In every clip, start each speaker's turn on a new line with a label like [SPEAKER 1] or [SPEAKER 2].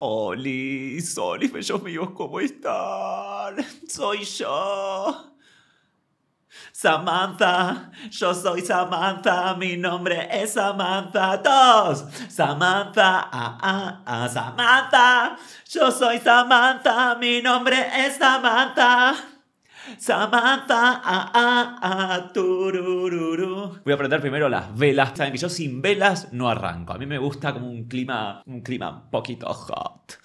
[SPEAKER 1] Oli, soli, bellos míos, ¿cómo están? Soy yo. Samantha, yo soy Samantha, mi nombre es Samantha ¡Dos! Samantha, ah, ah, ah, Samantha, yo soy Samantha, mi nombre es Samantha. Samantha, a, ah, a, ah, ah, turururu.
[SPEAKER 2] Voy a prender primero las velas. Saben que yo sin velas no arranco. A mí me gusta como un clima, un clima un poquito hot.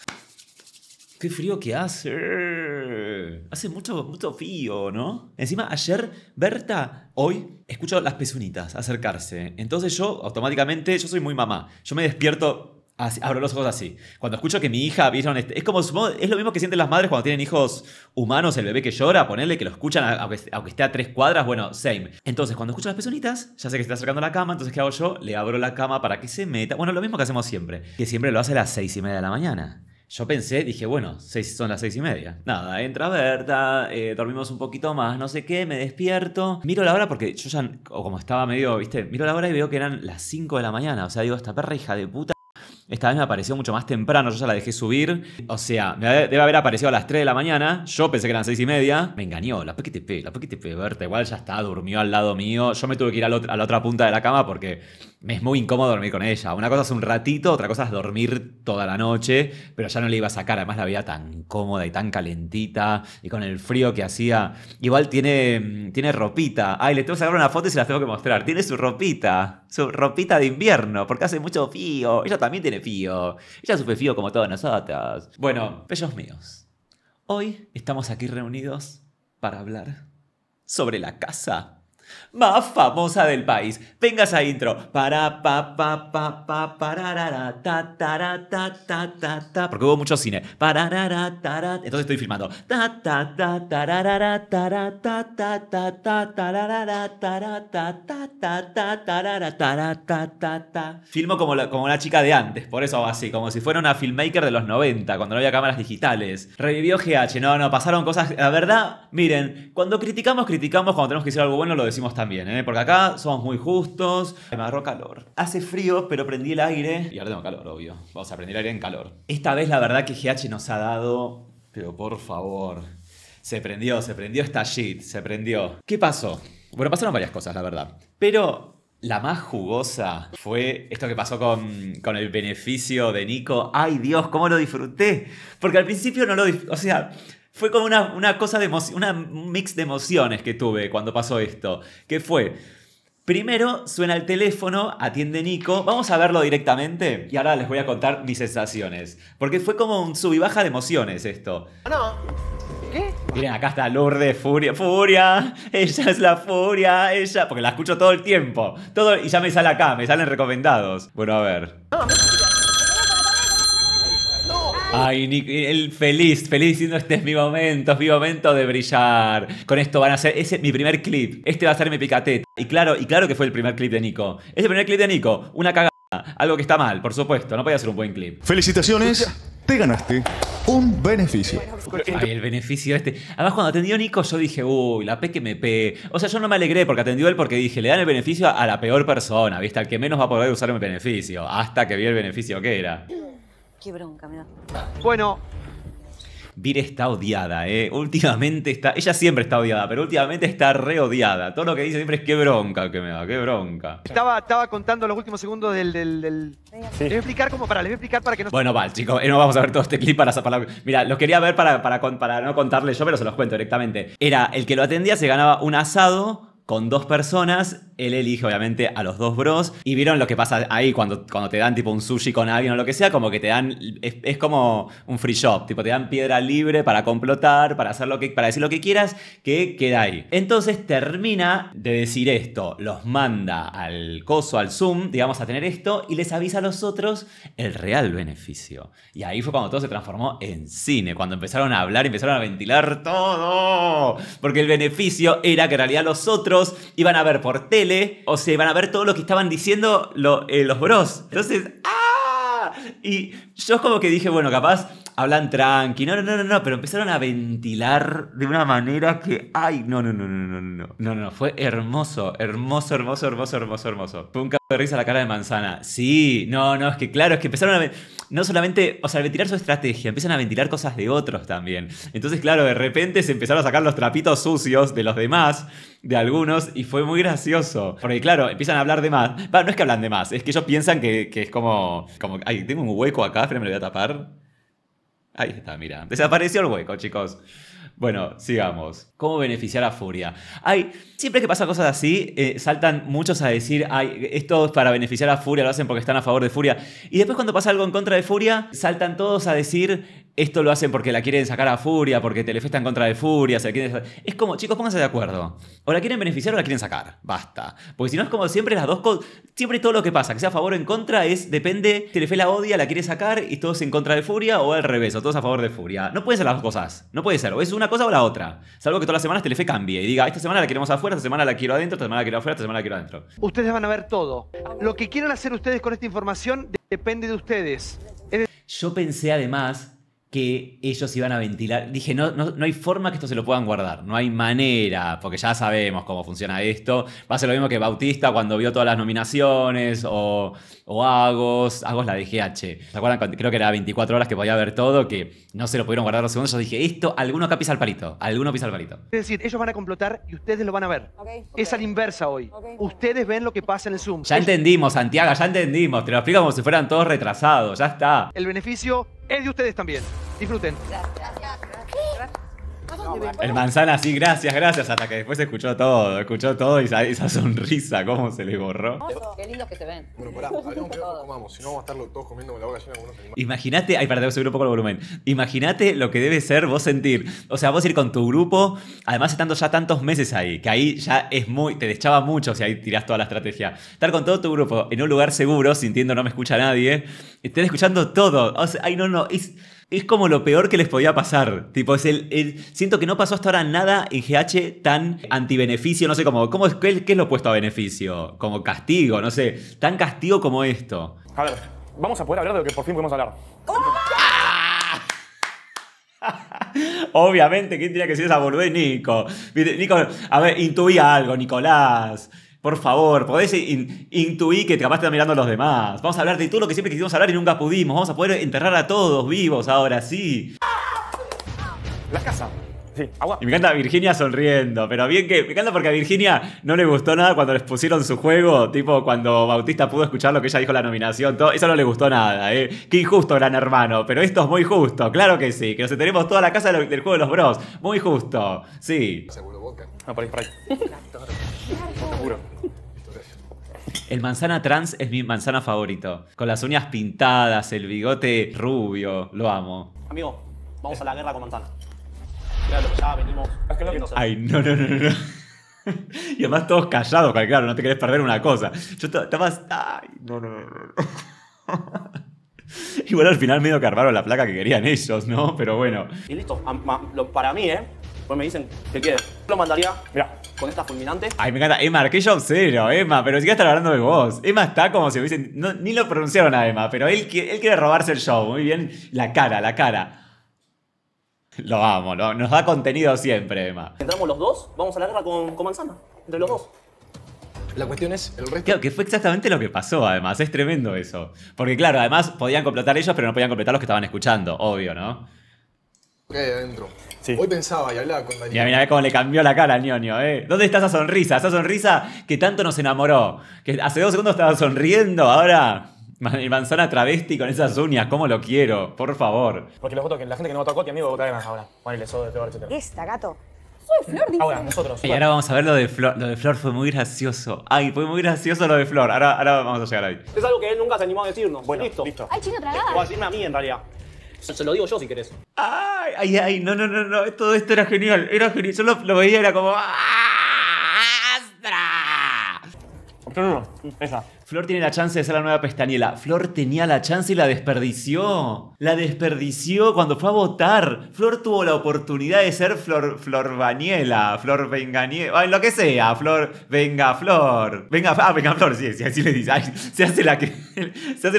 [SPEAKER 2] Qué frío que hace. Hace mucho, mucho frío, ¿no? Encima, ayer, Berta, hoy, escucho las pezunitas acercarse. Entonces yo, automáticamente, yo soy muy mamá. Yo me despierto abro los ojos así. Cuando escucho que mi hija vieron este, es como es lo mismo que sienten las madres cuando tienen hijos humanos, el bebé que llora, ponerle que lo escuchan aunque, esté a tres cuadras, bueno, same. Entonces, cuando escucho las pezonitas, ya sé que se está acercando la cama, entonces ¿qué hago yo? Le abro la cama para que se meta. Bueno, lo mismo que hacemos siempre, que siempre lo hace a las seis y media de la mañana. Yo pensé, dije, bueno, son las seis y media. Nada, entra Berta, eh, dormimos un poquito más, no sé qué, me despierto. Miro la hora porque yo ya, o como estaba medio, viste, miro la hora y veo que eran las cinco de la mañana. O sea, digo, esta perra hija de puta esta vez me apareció mucho más temprano, yo ya la dejé subir. O sea, me debe haber aparecido a las 3 de la mañana. Yo pensé que eran 6 y media. Me engañó, la PQTP, la PQTP, Berta. Igual ya está, durmió al lado mío. Yo me tuve que ir a la otra punta de la cama porque me es muy incómodo dormir con ella. Una cosa es un ratito, otra cosa es dormir toda la noche, pero ya no le iba a sacar. Además la veía tan cómoda y tan calentita y con el frío que hacía. Igual tiene, mm, tiene ropita. Ay, le tengo que sacar una foto y se la tengo que mostrar. Tiene su ropita, su ropita de invierno, porque hace mucho frío. Ella también tiene frío. Ella sufre frío como todas nosotras. Bueno, bellos míos. Hoy estamos aquí reunidos para
[SPEAKER 1] hablar sobre la casa más famosa del país. Venga esa intro. porque hubo mucho cine. entonces estoy filmando. Filmo
[SPEAKER 2] como la, como chica de antes, por eso así, como si fuera una filmmaker de los 90, cuando no había cámaras digitales. Revivió GH. No, no, pasaron cosas, la verdad, miren, cuando criticamos criticamos, cuando tenemos que decir algo bueno lo decimos también, ¿eh? porque acá somos muy justos. Me agarró calor. Hace frío, pero prendí el aire. Y ahora tengo calor, obvio. Vamos a prender el aire en calor. Esta vez la verdad que GH nos ha dado, pero por favor. Se prendió, se prendió esta shit, se prendió. ¿Qué pasó? Bueno, pasaron varias cosas, la verdad. Pero la más jugosa fue esto que pasó con, con, el beneficio de Nico. ¡Ay Dios, cómo lo disfruté! Porque al principio no lo... O sea, fue como una, cosa de emoción, una mix de emociones que tuve cuando pasó esto, que fue... Primero suena el teléfono, atiende Nico, vamos a verlo directamente y ahora les voy a contar mis sensaciones. Porque fue como un sub y baja de emociones esto.
[SPEAKER 3] No, ¿qué?
[SPEAKER 2] Miren, acá está Lourdes, furia, furia, ella es la furia, ella... Porque la escucho todo el tiempo, todo... y ya me sale acá, me salen recomendados. Bueno, a ver. Ay, Nico, el feliz, feliz diciendo este es mi momento, es mi momento de brillar. Con esto van a ser, ese es mi primer clip, este va a ser mi picateta. Y claro, y claro que fue el primer clip de Nico. Es el primer clip de Nico, una cagada. Algo que está mal, por supuesto, no podía ser un buen clip.
[SPEAKER 4] Felicitaciones, te ganaste un beneficio.
[SPEAKER 2] Ay, el beneficio este. Además, cuando atendió Nico, yo dije, uy, la P que me pe. O sea, yo no me alegré porque atendió él porque dije, le dan el beneficio a la peor persona, ¿viste? Al que menos va a poder usar el beneficio. Hasta que vi el beneficio que era.
[SPEAKER 1] Qué bronca me da.
[SPEAKER 5] Bueno.
[SPEAKER 2] Vir está odiada, ¿eh? Últimamente está. Ella siempre está odiada, pero últimamente está re odiada. Todo lo que dice siempre es qué bronca que me da, qué bronca.
[SPEAKER 5] Estaba, estaba contando los últimos segundos del. del, voy a explicar cómo para, les voy a explicar para que no.
[SPEAKER 2] Bueno, vale, chicos, eh, no vamos a ver todo este clip para palabra. Mira, los quería ver para, para, no contarle yo, pero se los cuento directamente. Era el que lo atendía se ganaba un asado con dos personas. Él elige, obviamente, a los dos bros. Y vieron lo que pasa ahí cuando, cuando te dan tipo un sushi con alguien o lo que sea, como que te dan. Es, como un free shop. Tipo, te dan piedra libre para complotar, para hacer lo que. para decir lo que quieras, que queda ahí. Entonces termina de decir esto. Los manda al coso, al Zoom, digamos, a tener esto, y les avisa a los otros el real beneficio. Y ahí fue cuando todo se transformó en cine. Cuando empezaron a hablar, empezaron a ventilar todo. Porque el beneficio era que en realidad los otros iban a ver por tele, o sea, iban a ver todo lo que estaban diciendo los bros. Entonces, ¡ah! Y yo como que dije, bueno, capaz hablan tranqui, no, no, no, no, pero empezaron a ventilar de una manera que, ay, no, no, no, no, no, no, no, no, fue hermoso, hermoso, hermoso, hermoso, hermoso, hermoso. Fue de risa la cara de manzana. Sí, no, no, es que claro, es que empezaron a. No solamente, o sea, a ventilar su estrategia, empiezan a ventilar cosas de otros también. Entonces, claro, de repente se empezaron a sacar los trapitos sucios de los demás, de algunos, y fue muy gracioso. Porque, claro, empiezan a hablar de más. no es que hablan de más, es que ellos piensan que, que es como, como. Ay, tengo un hueco acá, pero me lo voy a tapar. Ahí está, mira. Desapareció el hueco, chicos. Bueno, sigamos. ¿Cómo beneficiar a Furia? Hay, siempre que pasa cosas así, eh, saltan muchos a decir, ay, esto es para beneficiar a Furia, lo hacen porque están a favor de Furia. Y después cuando pasa algo en contra de Furia, saltan todos a decir, esto lo hacen porque la quieren sacar a Furia, porque Telefe está en contra de Furia, se Es como, chicos, pónganse de acuerdo. O la quieren beneficiar o la quieren sacar. Basta. Porque si no es como siempre las dos cosas... Siempre todo lo que pasa, que sea a favor o en contra, es depende, Telefe la odia, la quiere sacar y todos en contra de Furia o al revés, o todos a favor de Furia. No pueden ser las dos cosas. No puede ser. O es una cosa o la otra. Salvo que todas las semanas Telefe cambie y diga, esta semana la queremos afuera, esta semana la quiero adentro, esta semana la quiero afuera, esta semana la quiero adentro.
[SPEAKER 5] Ustedes van a ver todo.
[SPEAKER 2] Lo que quieran hacer ustedes con esta información depende de ustedes. Yo pensé además que ellos iban a ventilar. Dije, no, no, hay forma que esto se lo puedan guardar, no hay manera, porque ya sabemos cómo funciona esto. Va a ser lo mismo que Bautista cuando vio todas las nominaciones, o, o Agos, Agos la DGH. ¿Se acuerdan? Creo que era 24 horas que podía ver todo, que no se lo pudieron guardar los segundos. Yo dije, esto, alguno acá pisa el palito, alguno pisa el palito.
[SPEAKER 5] Es decir, ellos van a complotar y ustedes lo van a ver. Es a la inversa hoy. ustedes ven lo que pasa en el Zoom. Ya entendimos,
[SPEAKER 2] Santiago, ya entendimos. Te lo explico como si fueran todos retrasados, ya está.
[SPEAKER 5] El beneficio es de ustedes también. Disfruten.
[SPEAKER 2] El manzana, sí, gracias, gracias. Hasta que después escuchó todo, escuchó todo y esa, sonrisa, cómo se le borró.
[SPEAKER 4] Qué lindos que se ven.
[SPEAKER 2] Imagínate, ay, para subir un poco el volumen. Imagínate lo que debe ser vos sentir. O sea, vos ir con tu grupo, además estando ya tantos meses ahí, que ahí ya es muy, te deschaba mucho si ahí tirás toda la estrategia. Estar con todo tu grupo en un lugar seguro, sintiendo no me escucha nadie, estén escuchando todo. O sea, ay, no, no, es es como lo peor que les podía pasar. Tipo, es el, siento que no pasó hasta ahora nada en GH tan antibeneficio, no sé cómo, cómo es, qué, qué, es lo puesto a beneficio, como castigo, no sé, tan castigo como esto. A ver, vamos a poder hablar de lo que
[SPEAKER 3] por fin podemos hablar.
[SPEAKER 2] Obviamente, ¿quién diría que ser esa Nico. Nico, a ver, intuía algo, Nicolás. Por favor, podés intuir que capaz te están mirando los demás. Vamos a hablar de todo lo que siempre quisimos hablar y nunca pudimos. Vamos a poder enterrar a todos vivos ahora sí. La casa. Sí, agua. Y me encanta Virginia sonriendo, pero bien que. Me encanta porque a Virginia no le gustó nada cuando les pusieron su juego, tipo cuando Bautista pudo escuchar lo que ella dijo la nominación, todo, eso no le gustó nada, ¿eh? Qué injusto, gran hermano, pero esto es muy justo, claro que sí, que nos enteremos toda la casa del juego de los bros, muy justo, sí. Seguro por ahí, por ahí. El manzana trans es mi manzana favorito. Con las uñas pintadas, el bigote rubio, lo amo.
[SPEAKER 3] Amigo, vamos a la guerra con manzana. ya venimos. Ay, no,
[SPEAKER 2] no, no, y además todos callados, claro, no te querés perder una cosa. Yo estaba, Ay, no, no, no, no. Igual bueno, al final medio que la placa que querían ellos, ¿no? Pero bueno.
[SPEAKER 3] Y listo, para mí, ¿eh? me dicen qué quieres. Lo mandaría, mira, con esta fulminante.
[SPEAKER 2] Ay, me encanta. Emma, que cero, Emma. Pero si ya estar hablando de vos. Emma está como si hubiesen. ni lo pronunciaron a Emma, pero él, él quiere robarse el show. Muy bien. La cara, la cara. Lo amo, nos da contenido siempre, Emma.
[SPEAKER 3] Entramos los dos, vamos a la guerra con, con manzana. Entre los dos.
[SPEAKER 2] La cuestión es el resto. Claro, que fue exactamente lo que pasó, además. Es tremendo eso. Porque, claro, además podían completar ellos, pero no podían completar los que estaban escuchando, obvio, ¿no? ¿Qué hay adentro. Sí. Hoy
[SPEAKER 4] pensaba y hablaba con Daniel.
[SPEAKER 2] Mira, mira cómo le cambió la cara al ñoño, ¿eh? ¿Dónde está esa sonrisa? Esa sonrisa que tanto nos enamoró. Que hace dos segundos estaba sonriendo, ahora. manzana travesti con esas uñas, ¿cómo lo quiero? Por favor.
[SPEAKER 3] Porque la gente que no votó a Coti, a mí me vota de más ahora. Ponele eso, de etc. Esta, gato. Soy Flor, dice. Ahora, nosotros. Y ahora
[SPEAKER 2] vamos a ver lo de Flor. Lo de Flor fue muy gracioso. Ay, fue muy gracioso lo de Flor. Ahora, ahora vamos a llegar ahí.
[SPEAKER 3] Es algo que él nunca se animó a decirnos. Bueno, listo. Ay, chino, tragada. O a decirme a mí, en realidad. Se lo digo yo si querés.
[SPEAKER 1] Ay, ay, ay, no, no, no, no. Todo esto era genial, era genial. Yo lo, veía, era como. ¡Ah, ¡Astra! esa. Flor
[SPEAKER 2] tiene la chance de ser la nueva Pestañela. Flor tenía la chance y la desperdició. La desperdició cuando fue a votar. Flor tuvo la oportunidad de ser Flor, Flor Baniela, Flor Venganiela, lo que sea, Flor, venga Flor. Venga, ah, venga Flor, sí, sí así le dice. se, hace la que,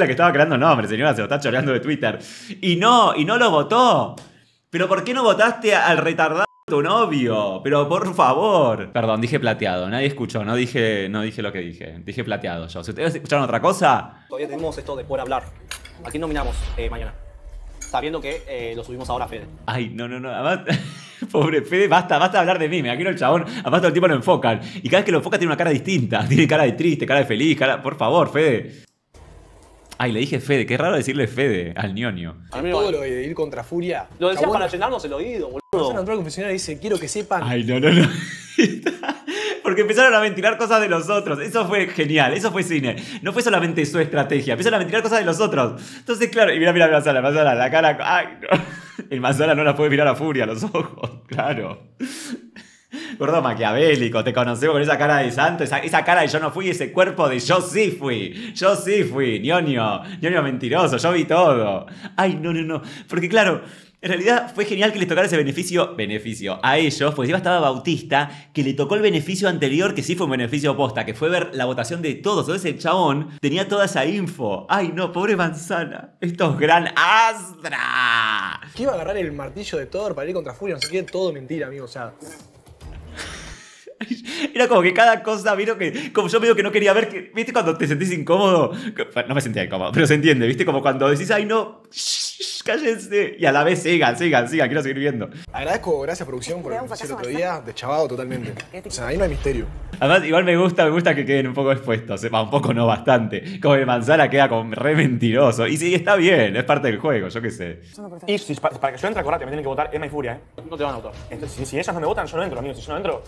[SPEAKER 2] estaba creando nombre, señora, se lo está choreando de Twitter. Y no, y no lo votó. Pero ¿por qué no votaste al retardado? tu novio, pero por favor. Perdón, dije plateado, nadie escuchó, no dije, no dije lo que dije, dije plateado yo. Si ustedes escucharon otra cosa...
[SPEAKER 3] Todavía tenemos esto de poder hablar. aquí nominamos eh, mañana? Sabiendo que eh, lo subimos ahora a Fede.
[SPEAKER 2] Ay, no, no, no, Pobre Fede, basta, basta de hablar de mí. Me no el chabón. Además, todo el tiempo lo enfocan. Y cada vez que lo enfoca tiene una cara distinta. Tiene cara de triste, cara de feliz, cara. Por favor, Fede. Ay, le dije Fede, qué raro decirle Fede al ñoño.
[SPEAKER 3] A mí todo lo de ir
[SPEAKER 2] contra Furia. Lo decías para llenarnos el oído, boludo. El entró al confesionario y dice, quiero que sepan. Ay, no, no, no. Porque empezaron a ventilar cosas de los otros. Eso fue genial, eso fue cine. No fue solamente su estrategia, empezaron a mentir cosas de los otros. Entonces, claro, y mira, mira, Mazala, Mazala, la cara. Ay, no. El Mazala no la puede mirar a Furia a los ojos, claro. Gordo maquiavélico, te conocemos con esa cara de santo, esa, cara de yo no fui, ese cuerpo de yo sí fui, yo sí fui, ñoño, ñoño mentiroso, yo vi todo. Ay, no, no, no. Porque claro, en realidad fue genial que les tocara ese beneficio, beneficio a ellos, porque encima estaba Bautista, que le tocó el beneficio anterior, que sí fue un beneficio oposta, que fue ver la votación de todos. Entonces el chabón tenía toda esa info. Ay, no, pobre manzana. Estos gran astra. Que iba a agarrar el martillo de Thor para ir contra Furia, no sé qué, todo mentira, amigo. O sea, Era como que cada cosa, vino que, como yo veo que no quería ver, que, ¿viste? Cuando te sentís incómodo, no me sentía incómodo, pero se entiende, ¿viste? Como cuando decís, ay, no, shh, cállense, y a la vez sigan, sigan, sigan, quiero seguir viendo.
[SPEAKER 5] Agradezco, gracias producción por el otro día, de chavado totalmente.
[SPEAKER 3] O sea, ahí no hay misterio.
[SPEAKER 2] Además, igual me gusta, me gusta que queden un poco expuestos, eh, va, un poco no bastante. Como el manzana queda como re mentiroso, y sí, está bien, es parte del juego, yo qué sé.
[SPEAKER 3] Y si, para que yo entre, acordate, me tienen que votar Emma y Furia, ¿eh? No te van a votar. Entonces, si, si ellas no me votan, yo no entro, amigos, si yo no entro,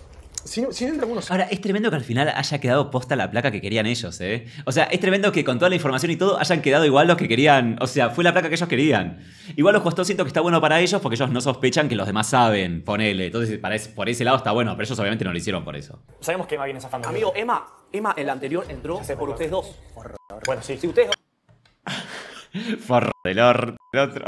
[SPEAKER 2] Ahora, es tremendo que al final haya quedado posta la placa que querían ellos, ¿eh? O sea, es tremendo que con toda la información y todo hayan quedado igual los que querían. O sea, fue la placa que ellos querían. Igual los costó, siento que está bueno para ellos porque ellos no sospechan que los demás saben, ponele. Entonces, por ese lado está bueno, pero ellos obviamente no lo hicieron por eso.
[SPEAKER 3] Sabemos que Emma viene zafando. Amigo, Emma, Emma, el anterior entró por ustedes dos. Bueno, sí. Si ustedes
[SPEAKER 2] dos... del otro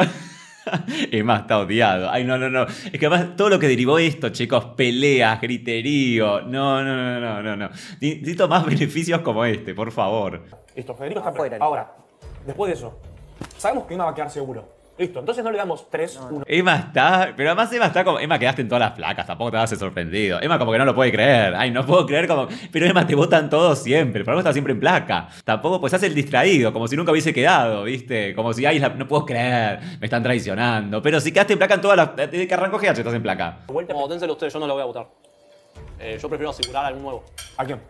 [SPEAKER 2] es más, está odiado. Ay, no, no, no. Es que además todo lo que derivó esto, chicos, peleas, griterío. No, no, no, no, no, no. Necesito más beneficios como este, por favor.
[SPEAKER 3] Esto Federico está fuera. Ahora, después de eso, sabemos que no va a quedar seguro. Listo, entonces no le damos 3, 1.
[SPEAKER 2] Emma está. Pero además Emma está como. Emma quedaste en todas las placas, tampoco te vas a sorprendido. Emma como que no lo puede creer. Ay, no puedo creer como. Pero Emma te votan todos siempre. Por algo está siempre en placa. Tampoco, pues haces el distraído, como si nunca hubiese quedado, ¿viste? Como si, ay, no puedo creer, me están traicionando. Pero si quedaste en placa en todas las. Desde que arrancar GH estás en placa.
[SPEAKER 3] Vuelta, ustedes, yo no lo voy a votar. Eh, yo prefiero asegurar algún nuevo. ¿A quién?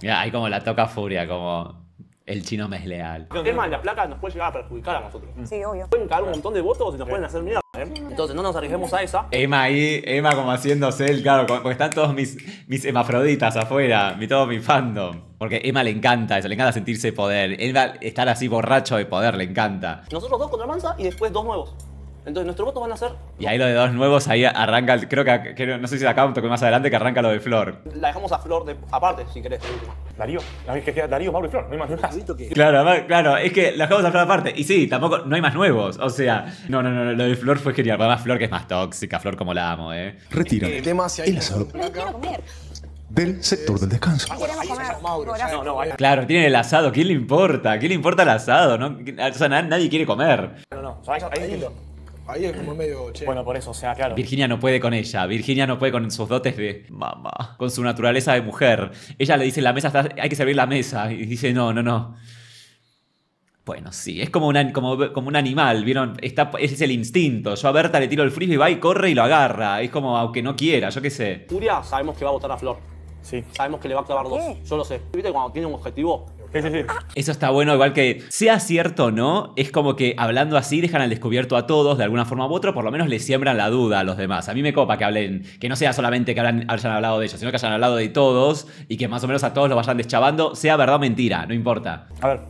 [SPEAKER 2] Ya, ahí como la toca furia, como. El chino me es leal.
[SPEAKER 3] Emma la placa nos puede llegar a perjudicar a nosotros. Sí, obvio. Pueden caer un montón de votos y nos pueden hacer mierda. ¿eh? Entonces no nos arriesguemos a esa.
[SPEAKER 2] Emma ahí, Emma como haciéndose el, claro, porque están todos mis, mis hemafroditas afuera, mi, todo mi fandom. Porque Emma le encanta eso, le encanta sentirse poder. Emma estar así borracho de poder, le encanta.
[SPEAKER 3] Nosotros dos contra Mansa y después dos nuevos. Entonces nuestros votos van a ser...
[SPEAKER 2] Y ahí lo de dos nuevos, ahí arranca, el, creo que, no sé si da un toque más adelante, que arranca lo de Flor.
[SPEAKER 3] La dejamos a Flor de, aparte, si querés. Darío, es que Darío, Mauro y Flor, no hay más
[SPEAKER 1] nuevas. Que...
[SPEAKER 2] Claro, claro, es que la dejamos a Flor aparte. Y sí, tampoco, no hay más nuevos. O sea, no, no, no, lo de Flor fue genial. Además, Flor que es más tóxica, Flor como la amo, ¿eh? Retiro. El eh, tema hacia comer. Del sector del descanso. Claro, tiene el asado. ¿Quién le importa? ¿Quién le importa el asado? No? O sea, nadie quiere comer.
[SPEAKER 3] No, no. Ahí es como medio Bueno, por eso, o sea, claro. Virginia
[SPEAKER 2] no puede con ella. Virginia no puede con sus dotes de mamá. Con su naturaleza de mujer. Ella le dice, la mesa está, hay que servir la mesa. Y dice, no, no, no. Bueno, sí, es como, una, como, como un animal, ¿vieron? Está, ese es el instinto. Yo a Berta le tiro el frisbee, va y corre y lo agarra. Es como, aunque no quiera, yo qué sé.
[SPEAKER 3] Curia sabemos que va a votar a Flor. Sí. Sabemos que le va a clavar dos. Yo lo sé. ¿Viste cuando tiene un objetivo?
[SPEAKER 2] Eso está bueno, igual que sea cierto o no, es como que hablando así dejan al descubierto a todos de alguna forma u otro por lo menos le siembran la duda a los demás. A mí me copa que hablen, que no sea solamente que hayan hablado de ellos, sino que hayan hablado de todos y que más o menos a todos lo vayan deschavando, sea verdad o mentira, no importa. A ver.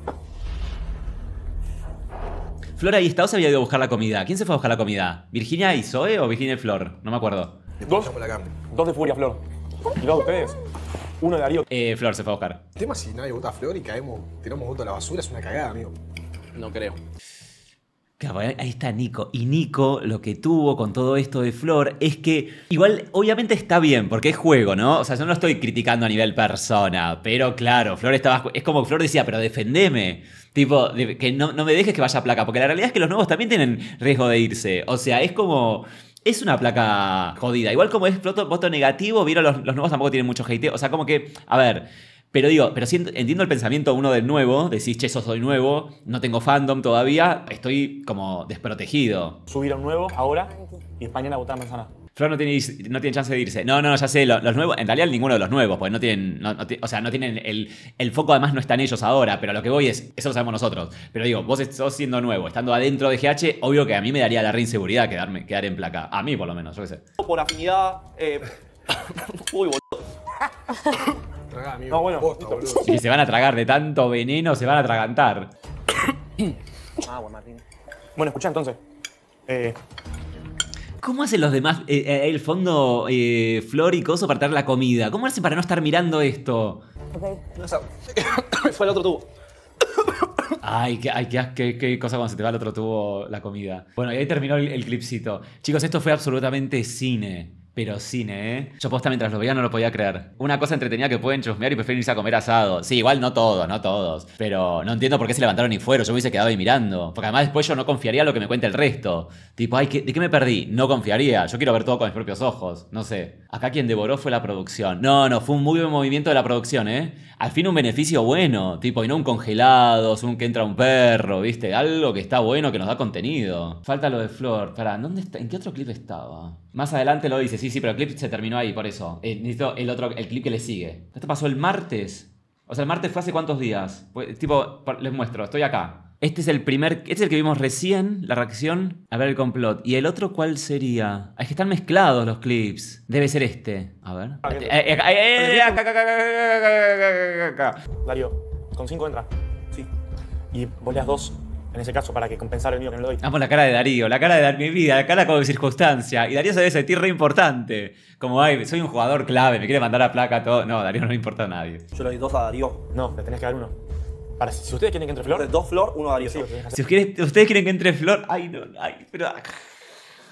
[SPEAKER 2] Flor ahí está o se había ido a buscar la comida. ¿Quién se fue a buscar la comida? ¿Virginia y Zoe o Virginia y Flor? No me acuerdo. Dos, dos de Furia, Flor. ustedes? Uno de Darío. Eh, flor se fue a buscar.
[SPEAKER 3] El tema es si nadie vota a Flor y caemos, tenemos voto a la basura, es una cagada, amigo. No creo.
[SPEAKER 2] Claro, ahí está Nico. Y Nico lo que tuvo con todo esto de Flor es que igual obviamente está bien, porque es juego, ¿no? O sea, yo no estoy criticando a nivel persona, pero claro, Flor estaba... Es como Flor decía, pero defendeme. Tipo, que no, no me dejes que vaya a placa, porque la realidad es que los nuevos también tienen riesgo de irse. O sea, es como es una placa jodida. Igual como es voto, negativo, vieron los, nuevos tampoco tienen mucho hate. O sea, como que, a ver. Pero digo, pero entiendo el pensamiento uno del nuevo, decís, che, soy nuevo, no tengo fandom todavía, estoy como desprotegido.
[SPEAKER 3] subieron a nuevo ahora y España a votar manzana.
[SPEAKER 2] Flor no tiene, no tiene chance de irse. No, no, ya sé, los, nuevos, en realidad ninguno de los nuevos, porque no tienen, o sea, no tienen el, foco además no están ellos ahora, pero lo que voy es, eso lo sabemos nosotros. Pero digo, vos sos siendo nuevo, estando adentro de GH, obvio que a mí me daría la reinseguridad quedarme, quedar en placa. A mí por lo menos, yo qué sé.
[SPEAKER 3] Por afinidad, eh, Uy, boludo. Traga, amigo. No, bueno,
[SPEAKER 2] se van a tragar de tanto veneno, se van a atragantar.
[SPEAKER 3] ah, buen Martín.
[SPEAKER 2] Bueno, escucha entonces. Eh, ¿Cómo hacen los demás, eh, eh, el fondo eh, flor y coso para traer la comida? ¿Cómo hacen para no estar mirando esto? Ok. fue el otro tubo. Ay, qué, cosa cuando se te va al otro tubo la comida. Bueno, y ahí terminó el, el clipcito. Chicos, esto fue absolutamente cine pero cine, ¿eh? Yo posta mientras lo veía no lo podía creer. Una cosa entretenida que pueden chusmear y prefieren irse a comer asado. Sí, igual no todos, no todos. Pero no entiendo por qué se levantaron y fueron. Yo me hubiese quedado ahí mirando. Porque además después yo no confiaría en lo que me cuente el resto. Tipo, ay, ¿de qué me perdí? No confiaría. Yo quiero ver todo con mis propios ojos. No sé. Acá quien devoró fue la producción. No, no, fue un muy buen movimiento de la producción, ¿eh? Al fin un beneficio bueno. Tipo, y no un congelado, es un que entra un perro, ¿viste? Algo que está bueno, que nos da contenido. Falta lo de Flor. Para, ¿dónde está? ¿En qué otro clip estaba? Más adelante lo dice, sí, Sí, pero el clip se terminó ahí, por eso. Eh, necesito el otro, el clip que le sigue. Esto pasó el martes. O sea, el martes fue hace cuántos días. tipo, les muestro, estoy acá. Este es el primer, este es el que vimos recién, la reacción a ver el complot. ¿Y el otro cuál sería? Ah, es que están mezclados los clips. Debe ser este. A ver.
[SPEAKER 3] Ah, eh, eh, Dario, con 5 entra. Sí. Y voleas dos en ese caso, para que compensar el mío que me lo doy. Amo ah, pues la cara de Darío, la cara de
[SPEAKER 2] dar mi vida, la cara de circunstancia. Y Darío se debe sentir re importante. Como, ay, soy un jugador clave, me quiere mandar a placa, todo. No, Darío no le importa a nadie.
[SPEAKER 3] Yo le doy dos a Darío. No, le tenés que dar uno. Para, si ustedes quieren que entre Flor. Dos Flor, uno a Darío. si ustedes, quieren que entre Flor, ay, no, ay, pero. Ah,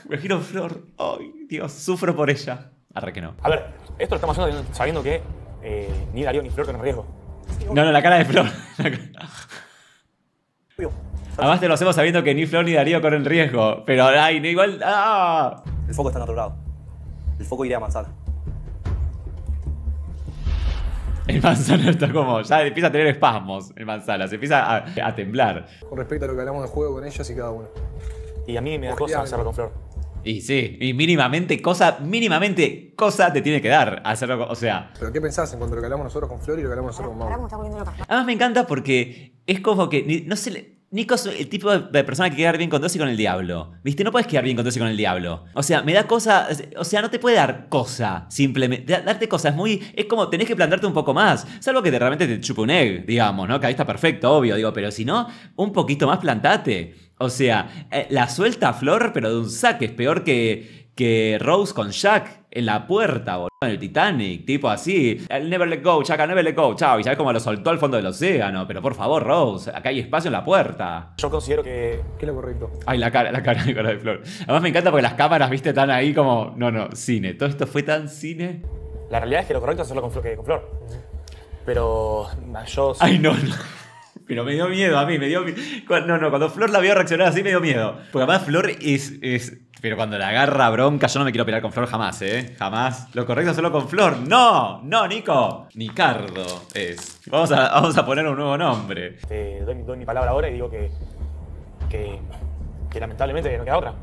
[SPEAKER 2] me giro Flor, ay, Dios, sufro por ella. Arre que no. A ver,
[SPEAKER 3] esto lo estamos haciendo sabiendo que
[SPEAKER 2] eh, ni Darío ni Flor tienen riesgo. No, no, la cara de Flor. Además te lo hacemos sabiendo que ni Flor ni Darío corren riesgo. Pero ay, no igual. Ah. El foco está en otro lado. El foco iría a manzana. El manzana está como. Ya empieza a tener espasmos el manzana. Se empieza a, temblar.
[SPEAKER 3] Con respecto a lo que hablamos del juego con ellos y cada uno. Y a mí me da cosa hacerlo
[SPEAKER 2] con Flor. Y sí, y mínimamente cosa, mínimamente cosa te tiene que dar hacerlo, con, o sea.
[SPEAKER 5] ¿Pero qué pensás en cuanto lo que hablamos nosotros con Flor y lo que hablamos nosotros con Mauro?
[SPEAKER 2] Además me encanta porque es como que, no se le, Nico es el tipo de persona que quedar bien con Dios y con el diablo. ¿Viste? No puedes quedar bien con Dios y con el diablo. O sea, me da cosa. O sea, no te puede dar cosa. Simplemente. Darte cosas es muy. Es como tenés que plantarte un poco más. Salvo que te, realmente te chupe un egg, digamos, ¿no? Que ahí está perfecto, obvio. Digo, pero si no, un poquito más plantate. O sea, eh, la suelta flor, pero de un saque. Es peor que, que Rose con Jack en la puerta, boludo, en el Titanic, tipo así, el eh, never let go, Jack, never let go, chao, y sabes cómo lo soltó al fondo del océano, pero por favor, Rose, acá hay espacio en la puerta.
[SPEAKER 3] Yo considero que... ¿Qué es lo correcto?
[SPEAKER 2] Ay, la cara, la cara, de Flor. Además me encanta porque las cámaras, viste, Están ahí como, no, no, cine, todo esto fue tan cine. La realidad es que lo correcto es hacerlo con Flor, Pero Ay, no. Pero me dio miedo a mí, me dio miedo. No, no, cuando Flor la vio reaccionar así me dio miedo. Porque además Flor es, es... Pero cuando la agarra bronca, yo no me quiero pelear con Flor jamás, ¿eh? Jamás. Lo correcto es solo con Flor. ¡No! ¡No, Nico! Nicardo es. Vamos a, vamos a poner un nuevo nombre.
[SPEAKER 3] Te doy, mi palabra ahora y digo que, que, que lamentablemente no queda otra.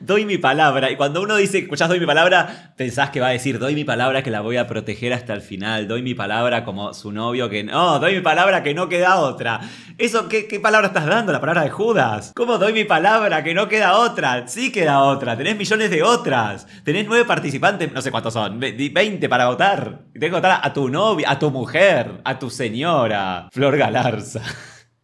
[SPEAKER 2] doy mi palabra. Y cuando uno dice, escuchás doy mi palabra, pensás que va a decir, doy mi palabra que la voy a proteger hasta el final, doy mi palabra como su novio que no, doy mi palabra que no queda otra. Eso, ¿qué, palabra estás dando? La palabra de Judas. ¿Cómo doy mi palabra que no queda otra? Sí queda otra, tenés millones de otras, tenés nueve participantes, no sé cuántos son, 20 para votar. Tengo que votar a tu novia, a tu mujer, a tu señora, Flor Galarza.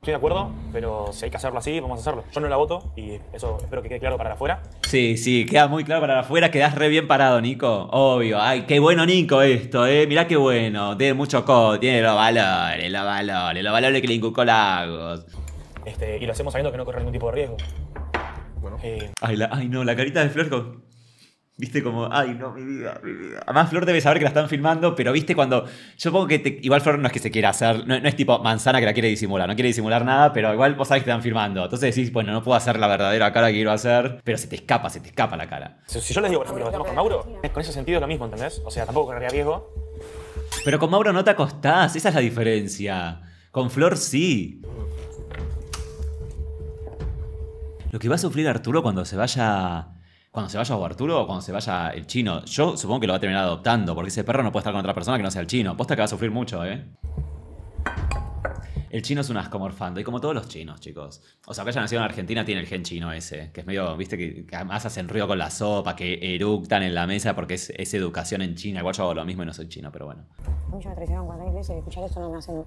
[SPEAKER 3] Estoy de acuerdo, pero si hay que hacerlo así, vamos a hacerlo. Yo no la voto y eso espero que quede claro para afuera.
[SPEAKER 2] Sí, sí, queda muy claro para afuera, quedás re bien parado, Nico. Obvio. Ay, qué bueno, Nico, esto, eh. Mirá qué bueno. Tiene mucho codo, tiene los valores, los valores, los valores que le inculcó Lagos. Este, y lo hacemos sabiendo
[SPEAKER 3] que no corre ningún tipo de riesgo. Bueno. Eh,
[SPEAKER 2] ay, la, ay, no, la carita de Florco. Viste como, ay,
[SPEAKER 1] no, mi vida, mi vida.
[SPEAKER 2] Además, Flor debe saber que la están filmando, pero viste cuando. Yo pongo que. igual Flor no es que se quiera hacer. No, es tipo manzana que la quiere disimular. No quiere disimular nada, pero igual vos sabés que te están filmando. Entonces decís, bueno, no puedo hacer la verdadera cara que quiero hacer, pero se te escapa, se te escapa la cara. Si,
[SPEAKER 3] yo les digo, por ejemplo, estamos con Mauro, con ese sentido lo mismo, ¿entendés? O sea, tampoco correría riesgo.
[SPEAKER 2] Pero con Mauro no te acostás, esa es la diferencia. Con Flor sí. Lo que va a sufrir Arturo cuando se vaya cuando se vaya o Arturo o cuando se vaya el chino. Yo supongo que lo va a terminar adoptando, porque ese perro no puede estar con otra persona que no sea el chino. Posta que va a sufrir mucho, ¿eh? El chino es un asco morfando, y como todos los chinos, chicos. O sea, que haya nacido en Argentina tiene el gen chino ese, que es medio, viste, que, además hacen ruido con la sopa, que eructan en la mesa porque es, es educación en China. Igual yo hago lo mismo y no soy chino, pero bueno.
[SPEAKER 3] Mucho me cuando y escuchar esto no me hace, no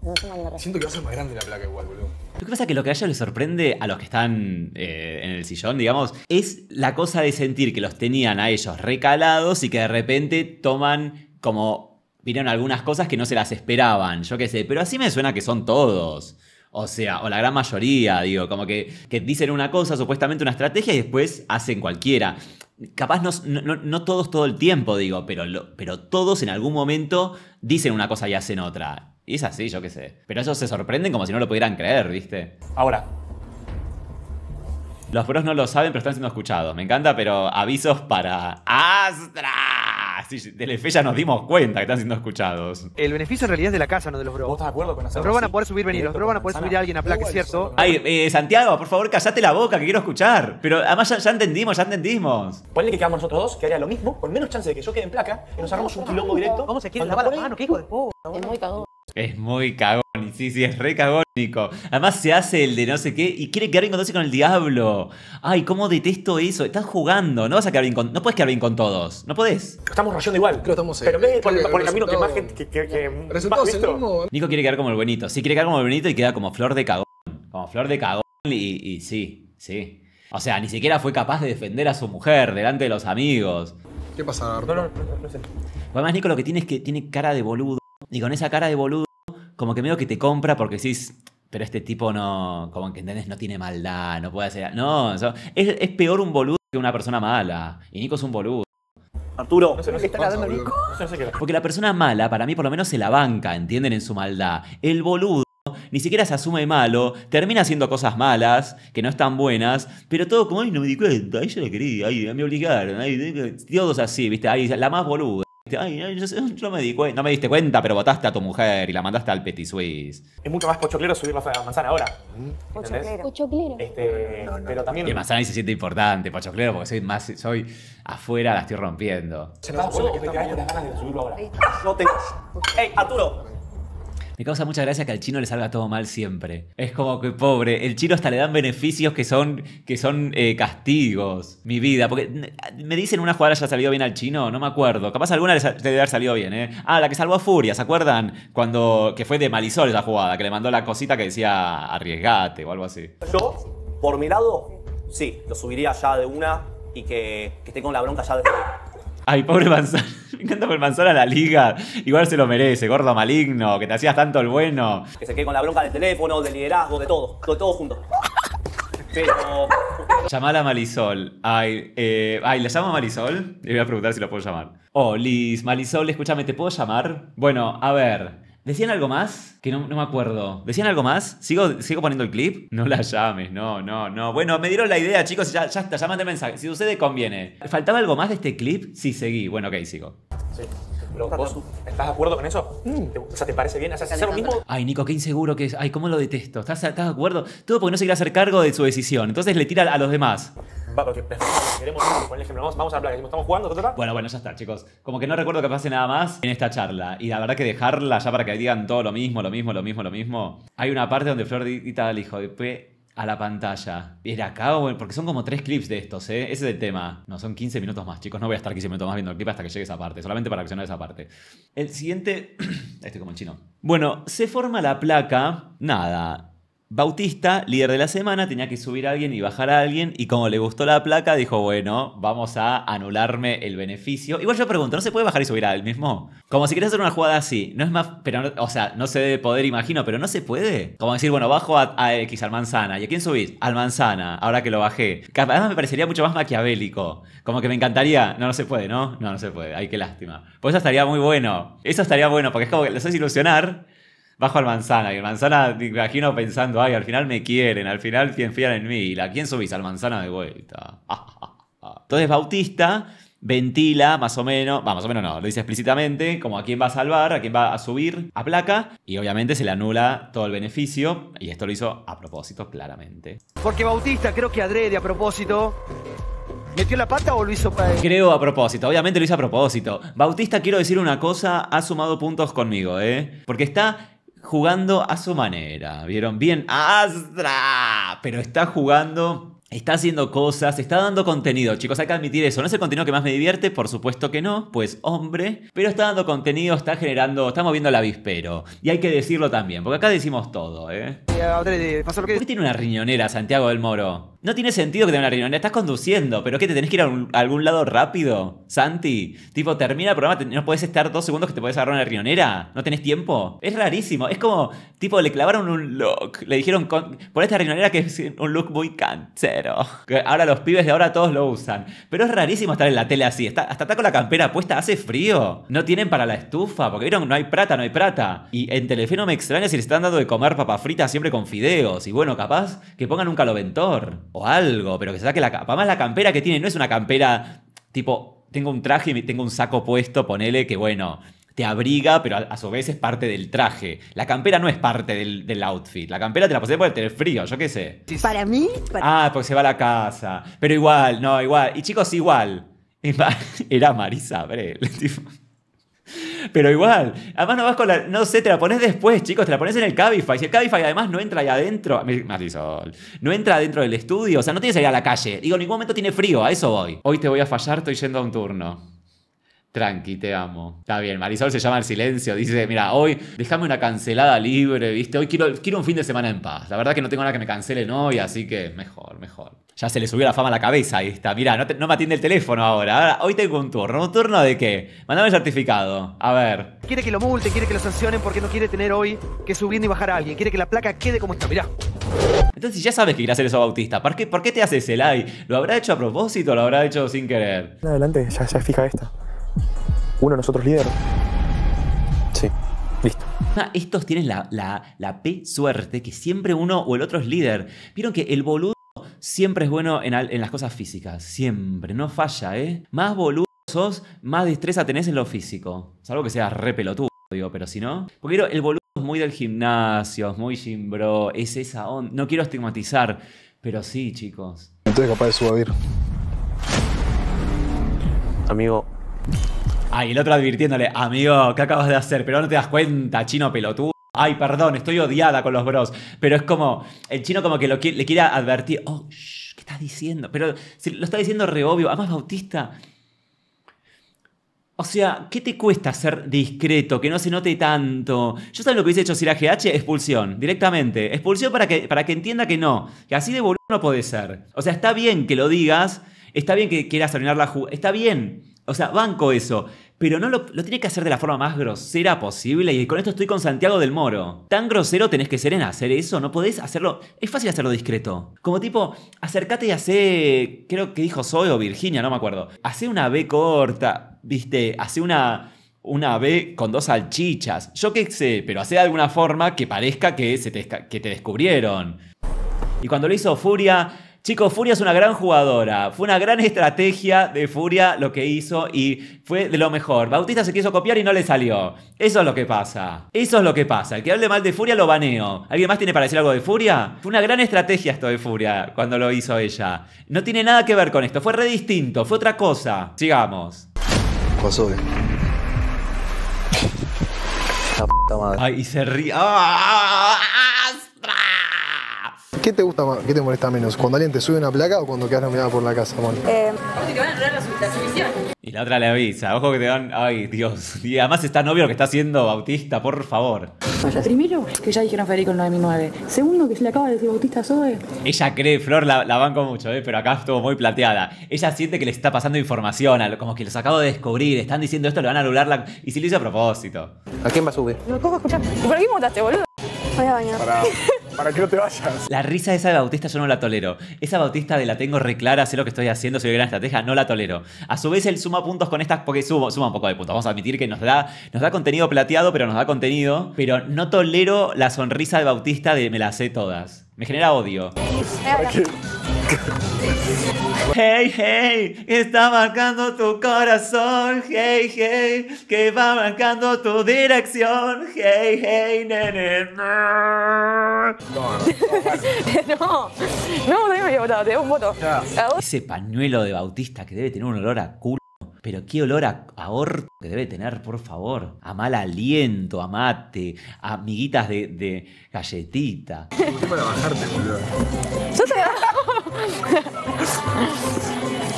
[SPEAKER 3] Siento que va a ser más
[SPEAKER 5] grande la placa igual, boludo.
[SPEAKER 2] Lo que pasa es que lo que a ellos les sorprende a los que están eh, en el sillón, digamos, es la cosa de sentir que los tenían a ellos recalados y que de repente toman como vieron algunas cosas que no se las esperaban, yo qué sé, pero así me suena que son todos. O sea, o la gran mayoría, digo, como que, dicen una cosa, supuestamente una estrategia, y después hacen cualquiera. Capaz no, todos todo el tiempo, digo, pero, pero todos en algún momento dicen una cosa y hacen otra. Y es así, yo qué sé. Pero ellos se sorprenden como si no lo pudieran creer, ¿viste? Ahora, los pros no lo saben, pero están siendo escuchados. Me encanta, pero avisos para Astra. Ah, de la fe ya nos dimos cuenta que están siendo escuchados. El beneficio en realidad es de la
[SPEAKER 5] casa, no de los bros. ¿Vos estás de acuerdo con nosotros? Los bros van a poder subir, venir, los bros van a poder subir a alguien a placa, es cierto.
[SPEAKER 2] Ay, eh, Santiago, por favor, casate la boca, que quiero escuchar. Pero además ya, ya entendimos, ya entendimos. Ponle que quedamos nosotros
[SPEAKER 3] dos, que haría lo mismo, con menos chance de que yo quede en placa, y nos armamos un quilombo directo. Vamos a seguir lavar la mano, qué hijo de puta. Es muy cagón.
[SPEAKER 2] Es muy cagón, sí, sí, es re cagónico. Además se hace el de no sé qué y quiere quedar bien con con el diablo. Ay, cómo detesto eso. Estás jugando, no vas a quedar bien con... No puedes quedar bien con todos, no podés.
[SPEAKER 3] Estamos rayando igual. Creo que estamos... Pero ves por, el, camino que más gente... Que, que, que resultado mismo.
[SPEAKER 2] Nico quiere quedar como el buenito. Sí, quiere quedar como el buenito y queda como flor de cagón. Como flor de cagón y, sí, sí. O sea, ni siquiera fue capaz de defender a su mujer delante de los amigos.
[SPEAKER 3] ¿Qué pasa, Arturo? No, sé.
[SPEAKER 2] Además, Nico lo que tiene es que tiene cara de boludo y con esa cara de boludo, como que medio que te compra porque decís, pero este tipo no, como que entendés, no tiene maldad, no puede hacer. No, es, peor un boludo que una persona mala. Y Nico es un boludo. Arturo, está Nico? Porque la persona mala, para mí, por lo menos se la banca, ¿entienden? En su maldad. El boludo ni siquiera se asume malo, termina haciendo cosas malas, que no están buenas, pero todo como, ay, no me di cuenta, ahí yo lo quería, ahí me obligaron, ahí, todos así, ¿viste? Ahí, la más boluda. Ay, me no me diste cuenta, pero votaste a tu mujer y la mandaste al Petit Suisse.
[SPEAKER 3] Es mucho más pochoclero subir la manzana ahora. ¿Entendés? Pochoclero. Este, Pero también. Y manzana y
[SPEAKER 2] se siente importante, pochoclero, porque soy más. Soy afuera, la estoy rompiendo. Se me
[SPEAKER 3] que te ganas de subirlo ahora. No ¡Ey, Arturo!
[SPEAKER 2] Me causa mucha gracia que al chino le salga todo mal siempre. Es como que pobre, el chino hasta le dan beneficios que son, que son eh, castigos. Mi vida, porque me dicen una jugada ya salido bien al chino, no me acuerdo. Capaz alguna le, debe haber salido bien, ¿eh? Ah, la que salvó a Furia, ¿se acuerdan? Cuando, que fue de Malisol esa jugada, que le mandó la cosita que decía arriesgate o algo así. Yo,
[SPEAKER 3] por mi lado, sí, lo subiría ya de una y que, que esté con la bronca ya de...
[SPEAKER 2] Ay, pobre Manzón. Me encanta por Manzón a la liga. Igual se lo merece, gordo maligno, que te hacías tanto el bueno.
[SPEAKER 3] Que se quede con la bronca del teléfono, del liderazgo, de todo. De todo junto. Pero.
[SPEAKER 2] Llamala Marisol. Ay, eh, ay, ¿le llamo a Marisol? Le voy a preguntar si lo puedo llamar. Oh, Liz, Malisol, escúchame, ¿te puedo llamar? Bueno, a ver. ¿Decían algo más? Que no, me acuerdo. ¿Decían algo más? ¿Sigo, ¿Sigo poniendo el clip? No la llames, no, no, no. Bueno, me dieron la idea, chicos, ya, ya está, ya mensaje. Si sucede, conviene. ¿Faltaba algo más de este clip? Sí, seguí. Bueno, ok, sigo.
[SPEAKER 3] Sí. ¿estás de acuerdo con eso? Mm. O sea, ¿te parece bien? ¿hacer lo mismo?
[SPEAKER 2] Ay, Nico, qué inseguro que es. Ay, cómo lo detesto. ¿Estás, estás de acuerdo? Todo porque no se quiere hacer cargo de su decisión. Entonces le tira a los demás. Va,
[SPEAKER 3] queremos poner ejemplo. Vamos, vamos a hablar, estamos jugando,
[SPEAKER 2] Bueno, bueno, ya está, chicos. Como que no recuerdo que pase nada más en esta charla. Y la verdad que dejarla ya para que digan todo lo mismo, lo mismo, lo mismo, lo mismo. Hay una parte donde Flor le al hijo de P a la pantalla. Era acá, porque son como tres clips de estos, ¿eh? Ese es el tema. No, son 15 minutos más, chicos. No voy a estar 15 minutos más viendo el clip hasta que llegue esa parte, solamente para accionar esa parte. El siguiente. Estoy como en chino. Bueno, se forma la placa. Nada. Bautista, líder de la semana, tenía que subir a alguien y bajar a alguien, y como le gustó la placa, dijo, bueno, vamos a anularme el beneficio. Igual yo pregunto, ¿no se puede bajar y subir al mismo? Como si quieres hacer una jugada así, no es más, pero, o sea, no se debe poder, imagino, pero no se puede. Como decir, bueno, bajo a, X, al manzana, ¿y a quién subís? Al manzana, ahora que lo bajé. Además me parecería mucho más maquiavélico, como que me encantaría, no, no se puede, ¿no? No, no se puede, ay, qué lástima. Pues eso estaría muy bueno, eso estaría bueno, porque es como que lo haces ilusionar bajo al manzana. Y el manzana, imagino pensando, ay, al final me quieren, al final confían en mí. ¿Y a quién subís? Al manzana de vuelta. Entonces Bautista ventila más o menos, va, más o menos no, lo dice explícitamente, como a quién va a salvar, a quién va a subir a placa, y obviamente se le anula todo el beneficio, y esto lo hizo a propósito, claramente.
[SPEAKER 5] Porque Bautista creo que adrede a propósito. ¿Metió la pata o lo hizo para él?
[SPEAKER 2] Creo a propósito, obviamente lo hizo a propósito. Bautista, quiero decir una cosa, ha sumado puntos conmigo, ¿eh? Porque está jugando a su manera. ¿Vieron? Bien, Astra, pero está jugando Está haciendo cosas, está dando contenido, chicos, hay que admitir eso. No es el contenido que más me divierte, por supuesto que no, pues hombre, pero está dando contenido, está generando, está moviendo el avispero. Y hay que decirlo también, porque acá decimos todo, ¿eh? ¿Por qué tiene una riñonera Santiago del Moro? No tiene sentido que tenga una riñonera, Estás conduciendo, pero que ¿Te tenés que ir a, algún lado rápido, Santi? Tipo, termina el programa, no podés estar dos segundos que te podés agarrar una riñonera ¿No tenés tiempo? Es rarísimo. Es como, tipo, le clavaron un look. Le dijeron, pon por esta rionera que es un look muy canchero. ahora los pibes de ahora todos lo usan. Pero es rarísimo estar en la tele así. hasta está con la campera puesta, hace frío. No tienen para la estufa, porque vieron, no hay plata, no hay plata. Y en teléfono no me extraña si le están dando de comer papas fritas siempre con fideos. Y bueno, capaz que pongan un caloventor o algo, pero que se saque la capa. Además, la campera que tiene no es una campera tipo, tengo un traje y tengo un saco puesto, ponele que bueno, te abriga, pero a, su vez es parte del traje. La campera no es parte del, outfit. La campera te la posee por tener frío, yo qué sé. Para mí. Ah, porque se va a la casa. Pero igual, no, igual. Y chicos, igual. Era Marisa abre Pero igual, además no vas con la. No sé, te la pones después, chicos, te la pones en el Cabify. Si el Cabify además no entra ahí adentro. Marisol, no entra adentro del estudio, o sea, no tienes que ir a la calle. Digo, en ningún momento tiene frío, a eso voy. Hoy te voy a fallar, estoy yendo a un turno. Tranqui, te amo. Está bien, Marisol se llama al silencio, dice, mira, hoy déjame una cancelada libre, ¿viste? Hoy quiero, quiero un fin de semana en paz. La verdad que no tengo nada que me cancelen hoy, así que mejor, mejor. Ya se le subió la fama a la cabeza Ahí está, mira, no, me atiende el teléfono ahora. ahora. Hoy tengo un turno. ¿Un turno de qué? Mandame el certificado. A ver.
[SPEAKER 5] Quiere que lo multen, quiere que lo sancionen porque no quiere tener hoy que subir ni bajar a alguien. Quiere que la placa quede como está, Mira.
[SPEAKER 2] Entonces, ya sabes que a hacer eso Bautista, ¿por qué, ¿por qué te haces el like? ¿Lo habrá hecho a propósito o lo habrá hecho sin querer?
[SPEAKER 3] Adelante, ya, fija esto uno de nosotros líder. Sí. Listo.
[SPEAKER 2] Ah, estos tienen la, P suerte, que siempre uno o el otro es líder. Vieron que el boludo siempre es bueno en, las cosas físicas. Siempre, no falla, ¿eh? Más boludo sos, más destreza tenés en lo físico. Salvo que seas re pelotudo, digo, pero si no. Porque el boludo es muy del gimnasio, es muy gym es esa onda. No quiero estigmatizar, pero sí, chicos.
[SPEAKER 3] ¿Entonces capaz de subir.
[SPEAKER 2] Amigo, Ay, el otro advirtiéndole, amigo, ¿qué acabas de hacer? Pero no te das cuenta, chino pelotudo. Ay, perdón, estoy odiada con los bros. Pero es como, el chino como que lo, le quiera advertir. Oh, ¿qué estás diciendo? Pero lo está diciendo re obvio. Además, Bautista. O sea, ¿qué te cuesta ser discreto? Que no se note tanto. Yo sabes lo que hubiese hecho si era GH, expulsión, directamente. Expulsión para que, para que entienda que no. Que así de boludo no puede ser. O sea, está bien que lo digas. Está bien que quieras arruinar la ju... Está bien. O sea, banco eso. Pero no lo, tiene que hacer de la forma más grosera posible. Y con esto estoy con Santiago del Moro. Tan grosero tenés que ser en hacer eso. No podés hacerlo. Es fácil hacerlo discreto. Como tipo, acércate y hace... Creo que dijo Zoe o Virginia, no me acuerdo. Hace una B corta. Viste, Hace una. Una B con dos salchichas. Yo qué sé, pero hace de alguna forma que parezca que, se que te descubrieron. Y cuando lo hizo Furia, Chicos, Furia es una gran jugadora. Fue una gran estrategia de Furia lo que hizo y fue de lo mejor. Bautista se quiso copiar y no le salió. Eso es lo que pasa. Eso es lo que pasa. El que hable mal de Furia lo baneo. ¿Alguien más tiene para decir algo de Furia? Fue una gran estrategia esto de Furia cuando lo hizo ella. No tiene nada que ver con esto. Fue re distinto. Fue otra cosa. Sigamos. Pasó, eh. la Ay, y se
[SPEAKER 5] ríe. ¡Ah! ¿Qué te gusta más, qué te molesta menos? ¿Cuando alguien te sube una placa o cuando quedas nominada por la casa, Moni?
[SPEAKER 2] Eh... Porque van a la Y la otra le avisa, ojo que te van. Ay, Dios. Y además está novio lo que está haciendo Bautista, por favor. primero, que ya dijeron Federico el 9.9. Segundo, que se le acaba de decir Bautista Zoe. Ella cree, Flor, la, banco mucho, eh, pero acá estuvo muy plateada. Ella siente que le está pasando información, como que los acabo de descubrir, están diciendo esto, le van a anular la. Y si lo hizo a propósito. ¿A quién va a subir?
[SPEAKER 3] No puedo escuchar. ¿Por qué montaste boludo? Voy a bañar
[SPEAKER 2] para que no te vayas. La risa esa de Bautista yo no la tolero. Esa Bautista de la tengo reclara, sé lo que estoy haciendo, soy gran estrategia, no la tolero. A su vez, él suma puntos con estas, porque suma un poco de puntos. Vamos a admitir que nos da, nos da contenido plateado, pero nos da contenido. Pero no tolero la sonrisa de Bautista de me la sé todas. Me genera odio.
[SPEAKER 1] Hey, hey, está marcando tu corazón. Hey, hey, que va marcando tu dirección. Hey, hey, nene. No, no, no no,
[SPEAKER 5] no, no, un voto.
[SPEAKER 2] Ese pañuelo de Bautista que debe tener un olor a culo. Pero qué olor a, a que debe tener, por favor. A mal aliento, a mate, a amiguitas de, de galletita. Yo
[SPEAKER 4] te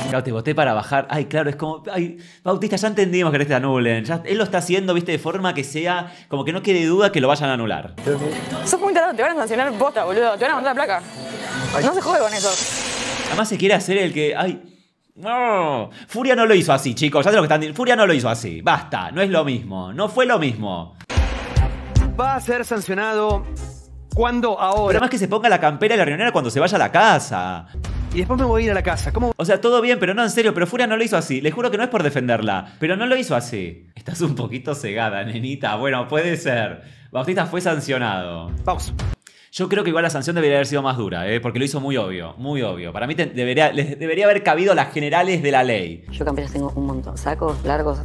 [SPEAKER 2] Claro, te voté para bajar. Ay, claro, es como. Ay, Bautista, ya entendimos que eres te anulen. él lo está haciendo, viste, de forma que sea. Como que no quede duda que lo vayan a anular.
[SPEAKER 3] Sos muy te van a sancionar bota, boludo. Te van a mandar la placa. No se juegue con eso.
[SPEAKER 2] Además se quiere hacer el que. Ay. No, Furia no lo hizo así, chicos. Ya sé lo que están diciendo. Furia no lo hizo así. Basta, no es lo mismo. No fue lo mismo.
[SPEAKER 5] Va a ser sancionado. ¿Cuándo? Ahora.
[SPEAKER 2] Pero más que se ponga la campera y la reunión cuando se vaya a la casa y después me voy a ir a la casa. ¿Cómo? O sea, todo bien, pero no, en serio, pero Furia no lo hizo así. Les juro que no es por defenderla, pero no lo hizo así. Estás un poquito cegada, nenita. Bueno, puede ser. Bautista fue sancionado. Vamos. Yo creo que igual la sanción debería haber sido más dura, ¿eh? porque lo hizo muy obvio, muy obvio. Para mí debería, debería haber cabido las generales de la ley.
[SPEAKER 5] Yo también tengo un montón. Sacos
[SPEAKER 2] largos,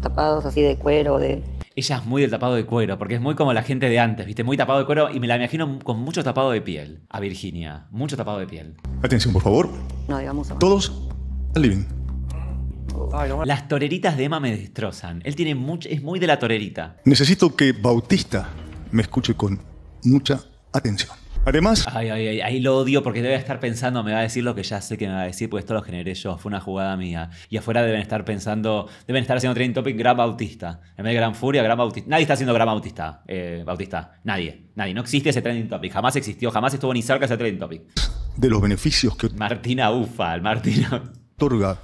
[SPEAKER 2] tapados así de cuero, de ella es muy del tapado de cuero, porque es muy como la gente de antes, ¿viste? Muy tapado de cuero y me la imagino con mucho tapado de piel a Virginia. Mucho tapado de piel.
[SPEAKER 4] Atención, por favor. No, Todos al living.
[SPEAKER 2] Las toreritas de Emma me destrozan. Él tiene mucho, es muy de la torerita.
[SPEAKER 4] Necesito que Bautista me escuche con mucha atención.
[SPEAKER 2] Además. Ay, ay, ay, ahí lo odio porque debe estar pensando, me va a decir lo que ya sé que me va a decir, porque esto lo generé yo, fue una jugada mía. Y afuera deben estar pensando, deben estar haciendo trending topic Gran Bautista. En vez de Gran Furia, Gran Bautista. Nadie está haciendo Gran Bautista, eh, Bautista. Nadie, nadie. No existe ese trending topic. Jamás existió, jamás estuvo ni cerca ese trending topic. De los beneficios que. Martina Ufa, el Martina. Otorga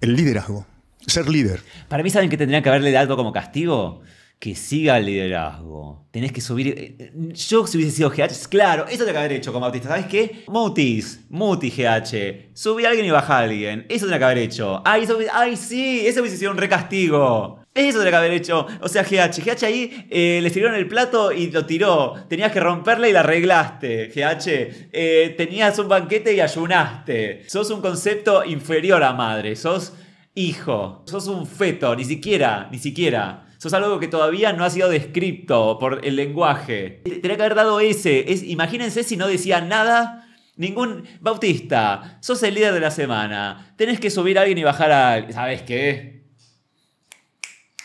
[SPEAKER 2] el liderazgo, ser líder. Para mí, ¿saben que tendrían que haberle dado como castigo? que siga el liderazgo. Tenés que subir. Eh, yo, si hubiese sido GH, claro, eso te que haber hecho Como Bautista. ¿Sabes qué? Mutis, Mutis GH. Subí a alguien y baja a alguien. Eso tenía que haber hecho.
[SPEAKER 1] Ay, ay sí,
[SPEAKER 2] eso hubiese sido un recastigo. Eso tenía que haber hecho. O sea, GH. GH ahí eh, le en el plato y lo tiró. Tenías que romperla y la arreglaste. GH. Eh, tenías un banquete y ayunaste. Sos un concepto inferior a madre. Sos hijo. Sos un feto. Ni siquiera, ni siquiera. Eso algo que todavía no ha sido descrito por el lenguaje. Tenía que haber dado ese. imagínense si no decía nada. Ningún Bautista, sos el líder de la semana. Tenés que subir a alguien y bajar a ¿Sabes qué?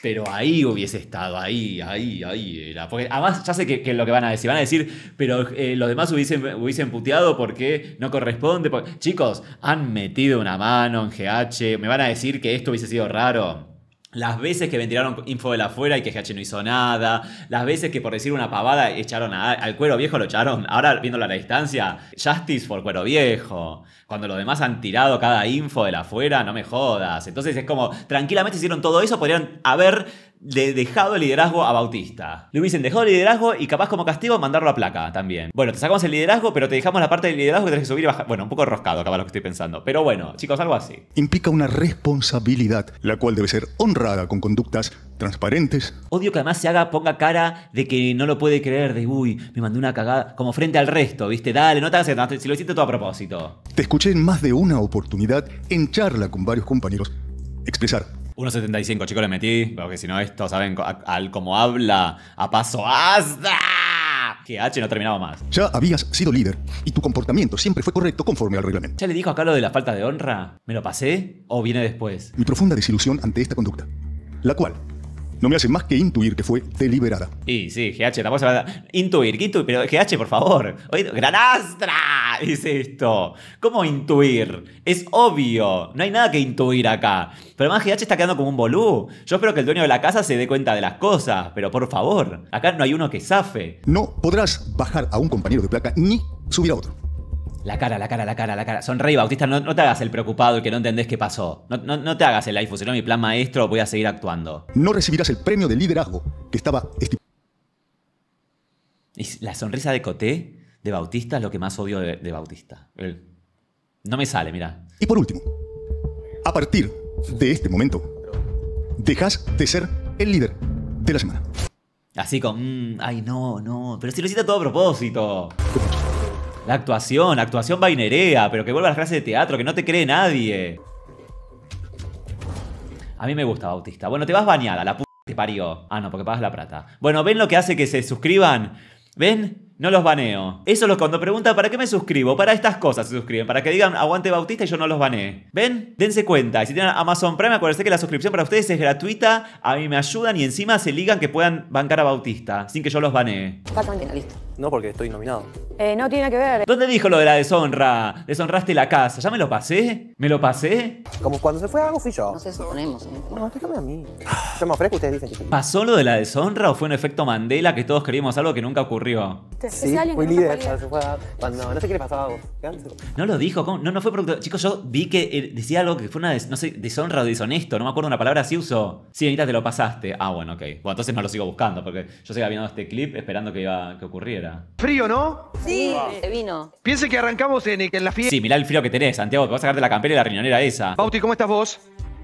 [SPEAKER 2] Pero ahí hubiese estado, ahí, ahí, ahí era. Porque además ya sé que, es lo que van a decir. Van a decir, pero eh, los demás hubiesen, hubiesen puteado porque no corresponde. Chicos, han metido una mano en GH. Me van a decir que esto hubiese sido raro. Las veces que tiraron info de la fuera y que GH no hizo nada. Las veces que por decir una pavada echaron al cuero viejo, lo echaron. Ahora viéndolo a la distancia, Justice por cuero viejo. Cuando los demás han tirado cada info de la fuera, no me jodas. Entonces es como, tranquilamente hicieron todo eso, podrían haber de dejado el liderazgo a Bautista. Le hubiesen dejado el liderazgo y capaz como castigo mandarlo a placa también. Bueno, te sacamos el liderazgo, pero te dejamos la parte del liderazgo que tenés que subir y bajar. Bueno, un poco roscado capaz lo que estoy pensando. Pero bueno, chicos, algo así.
[SPEAKER 4] Implica una responsabilidad, la cual debe ser honrada con conductas transparentes.
[SPEAKER 2] Odio que además se haga, ponga cara de que no lo puede creer, de uy, me mandé una cagada, como frente al resto, ¿viste? Dale, no te hagas si lo hiciste todo a propósito.
[SPEAKER 4] Te escuché en más de una oportunidad en charla con varios compañeros expresar
[SPEAKER 2] 1.75, chicos, le metí. Porque si no, esto, ¿saben? Al como habla, a paso hasta. Que H no terminaba más.
[SPEAKER 4] Ya habías sido líder y tu comportamiento siempre fue correcto conforme al reglamento.
[SPEAKER 2] ¿Ya le dijo acá lo de la falta de honra? ¿Me lo pasé o viene después? Mi
[SPEAKER 4] profunda desilusión ante esta conducta, la cual no me hace más que intuir que fue deliberada.
[SPEAKER 2] Y sí, GH, estamos hablando. Intuir, ¿qué intuir? Pero GH, por favor. Oído, ¡Granastra! Dice esto. ¿Cómo intuir? Es obvio. No hay nada que intuir acá. Pero además GH está quedando como un bolú. Yo espero que el dueño de la casa se dé cuenta de las cosas. Pero por favor, acá no hay uno que zafe.
[SPEAKER 4] No podrás bajar a un compañero de placa ni subir a otro. La cara, la cara,
[SPEAKER 2] la cara, la cara. Sonreí, Bautista, no, te hagas el preocupado, el que no entendés qué pasó. No, te hagas el iPhone, si mi plan maestro, voy a seguir actuando. No recibirás el premio de liderazgo que estaba Y La sonrisa de Coté, de Bautista, es lo que más odio de, Bautista. No me sale, mira.
[SPEAKER 4] Y por último, a partir de este momento,
[SPEAKER 2] dejas de ser el líder de la semana. Así como, mm, ay no, no, pero si lo hiciste a todo a propósito. La actuación, actuación vainerea, pero que vuelva a las clases de teatro, que no te cree nadie. A mí me gusta Bautista. Bueno, te vas bañada, la puta te parió. Ah, no, porque pagas la plata. Bueno, ¿ven lo que hace que se suscriban? ¿Ven? No los baneo. Eso es cuando pregunta ¿para qué me suscribo? Para estas cosas se suscriben, para que digan aguante Bautista y yo no los baneé. ¿Ven? Dense cuenta. Y si tienen Amazon Prime, acuérdense que la suscripción para ustedes es gratuita, a mí me ayudan y encima se ligan que puedan bancar a Bautista sin que yo los banee. bien, listo. No, porque estoy nominado.
[SPEAKER 3] Eh, no tiene que ver. ¿Dónde dijo
[SPEAKER 2] lo de la deshonra? Deshonraste la casa. ¿Ya me lo pasé? ¿Me lo pasé? Como cuando se fue algo fui yo.
[SPEAKER 3] No sé, suponemos. ¿eh? No, déjame a mí. Yo me ofrezco, ustedes dicen que
[SPEAKER 2] ¿Pasó lo de la deshonra o fue un efecto Mandela que todos queríamos algo que nunca ocurrió?
[SPEAKER 5] Sí, fui líder no sé qué le
[SPEAKER 2] No lo dijo. No, no fue producto Chicos, yo vi que eh, decía algo que fue una, des... no sé, deshonra o deshonesto. No me acuerdo una palabra así uso Sí, ahorita te lo pasaste. Ah, bueno, ok. Bueno, entonces no lo sigo buscando porque yo seguía viendo este clip esperando que iba que ocurriera.
[SPEAKER 5] ¿Frío, no? Sí, se vino.
[SPEAKER 2] Piense que arrancamos en, en la fiesta. Sí, mirá el frío que tenés, Santiago. que vas a sacar de la campera y la riñonera esa. Bauti, ¿cómo estás vos?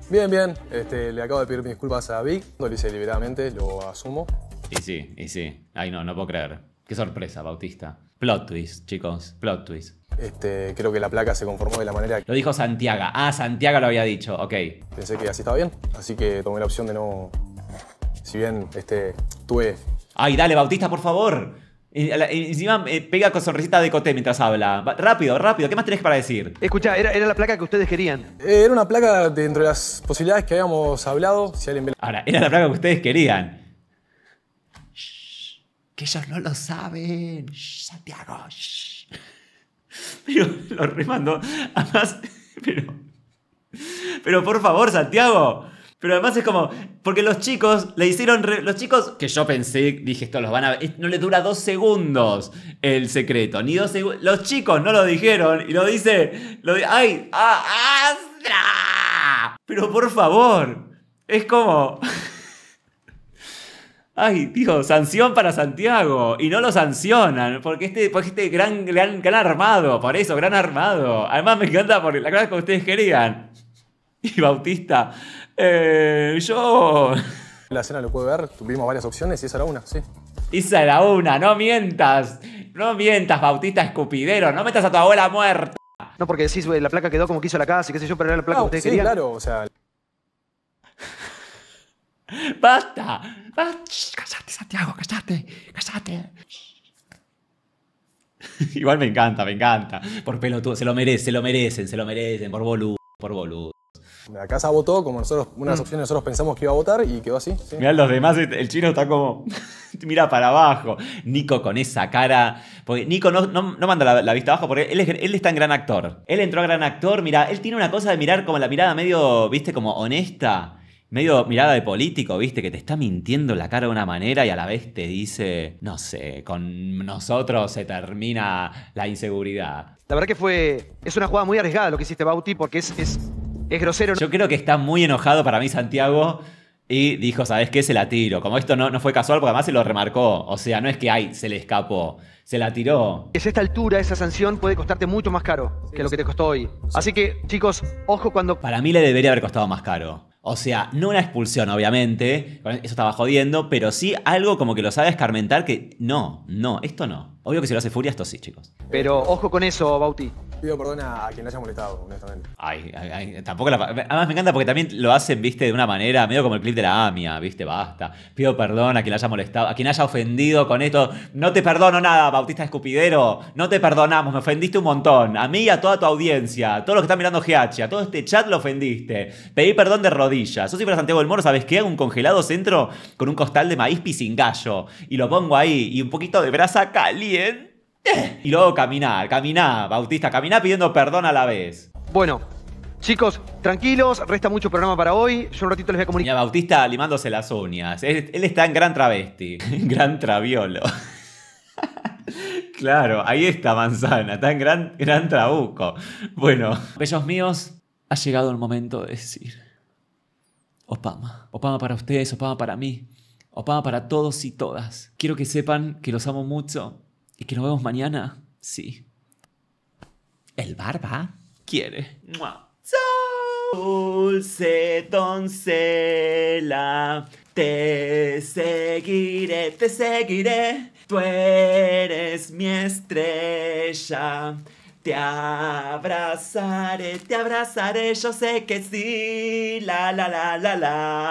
[SPEAKER 2] Bien, bien.
[SPEAKER 5] Este, le acabo de pedir mis disculpas a Vic. No lo hice deliberadamente, lo asumo.
[SPEAKER 2] Y sí, y sí. Ay, no, no puedo creer. Qué sorpresa, Bautista. Plot twist, chicos. Plot twist. Este, creo que la placa se conformó de la manera que... Lo dijo Santiago. Ah, Santiago lo había dicho. Ok. Pensé que así estaba bien. Así que tomé la opción de no... Si bien, este, tuve... Ay, dale, Bautista, por favor. Y, encima eh, pega con sonrisita de coté mientras habla. Rápido, rápido, ¿qué más tenés para decir? Escucha, era, la placa que ustedes querían.
[SPEAKER 3] Eh, era una placa de entre las posibilidades que habíamos
[SPEAKER 2] hablado. Ahora, era la placa que ustedes querían.
[SPEAKER 1] que ellos no lo saben. Shh, Santiago. shh.
[SPEAKER 2] Pero lo remando. Además, pero. Pero por favor, Santiago. Pero además es como, porque los chicos le hicieron. los chicos. Que yo pensé, dije, esto los van a. No le dura dos segundos el secreto. Ni dos segundos. Los chicos no lo dijeron y lo dice. Lo ¡Ay! Ah, ¡Astra! Pero por favor. Es como. Ay, dijo, sanción para Santiago. Y no lo sancionan, porque este, porque este gran, gran, gran armado, por eso, gran armado. Además me encanta porque la cosa que ustedes querían. Y Bautista eh, yo. La cena lo puede ver, tuvimos varias opciones y esa era una, sí. Esa era una, no mientas. No mientas, Bautista Escupidero, no metas a tu abuela muerta.
[SPEAKER 5] No, porque decís, la placa quedó como quiso la casa y qué sé yo, pero era la placa no, que ah, ustedes sí, claro, o
[SPEAKER 3] sea.
[SPEAKER 1] ¡Basta! ¡Basta! Santiago! callate, callate.
[SPEAKER 2] Igual me encanta, me encanta. Por pelotudo, se lo merecen, se lo merecen, se lo merecen, por boludo, por boludo.
[SPEAKER 3] La casa votó como nosotros, una de mm. opciones nosotros pensamos que iba a votar y quedó así. Mirá, los
[SPEAKER 2] demás, este, el chino está como. mira para abajo. Nico con esa cara. Porque Nico no, manda la, vista abajo porque él, es, él está en gran actor. Él entró a gran actor, mira, él tiene una cosa de mirar como la mirada medio, viste, como honesta. Medio mirada de político, viste, que te está mintiendo la cara de una manera y a la vez te dice, no sé, con nosotros se termina la inseguridad. La verdad que fue, es una jugada muy arriesgada lo que hiciste, Bauti, porque es, es es grosero. Yo creo que está muy enojado para mí Santiago y dijo, ¿sabes qué? Se la tiro. Como esto no, no fue casual, porque además se lo remarcó. O sea, no es que, ay, se le escapó. Se la tiró.
[SPEAKER 5] Es esta altura, esa sanción puede costarte mucho más caro
[SPEAKER 2] que lo que te costó hoy. Así que, chicos, ojo cuando... Para mí le debería haber costado más caro. O sea, no una expulsión, obviamente, eso estaba jodiendo, pero sí algo como que lo sabe escarmentar que no, no, esto no. Obvio que si lo hace Furia, esto sí, chicos.
[SPEAKER 5] Pero ojo con eso, Bauti pido perdón
[SPEAKER 3] a, quien haya molestado, honestamente. Ay,
[SPEAKER 5] tampoco la.
[SPEAKER 2] Además me encanta porque también lo hacen, viste, de una manera, medio como el clip de la AMIA, viste, basta. Pido perdón a quien la haya molestado, a quien haya ofendido con esto. No te perdono nada, Bautista Escupidero. No te perdonamos, me ofendiste un montón. A mí y a toda tu audiencia, a todos los que están mirando GH, a todo este chat lo ofendiste. Pedí perdón de rodillas. Yo soy para Santiago del Moro, ¿sabes qué? Hago un congelado centro con un costal de maíz pisingallo y lo pongo ahí y un poquito de brasa caliente y luego caminar, caminar, Bautista, caminar pidiendo perdón a la vez. Bueno, Chicos, tranquilos, resta mucho programa para hoy. Yo un ratito les voy a comunicar. Bautista limándose las uñas. Él, está en gran travesti. gran traviolo. claro, ahí está manzana. Está en gran, gran trabuco. Bueno. Bellos míos, ha llegado el momento de decir. Opama. Opama para ustedes, Opama para mí. Opama para todos y todas. Quiero que sepan que los amo mucho ¿Y que nos vemos mañana? Sí. El barba quiere.
[SPEAKER 1] Dulce doncella, te seguiré, te seguiré. Tú eres mi estrella. Te abrazaré, te abrazaré, yo sé que sí. La la la la la.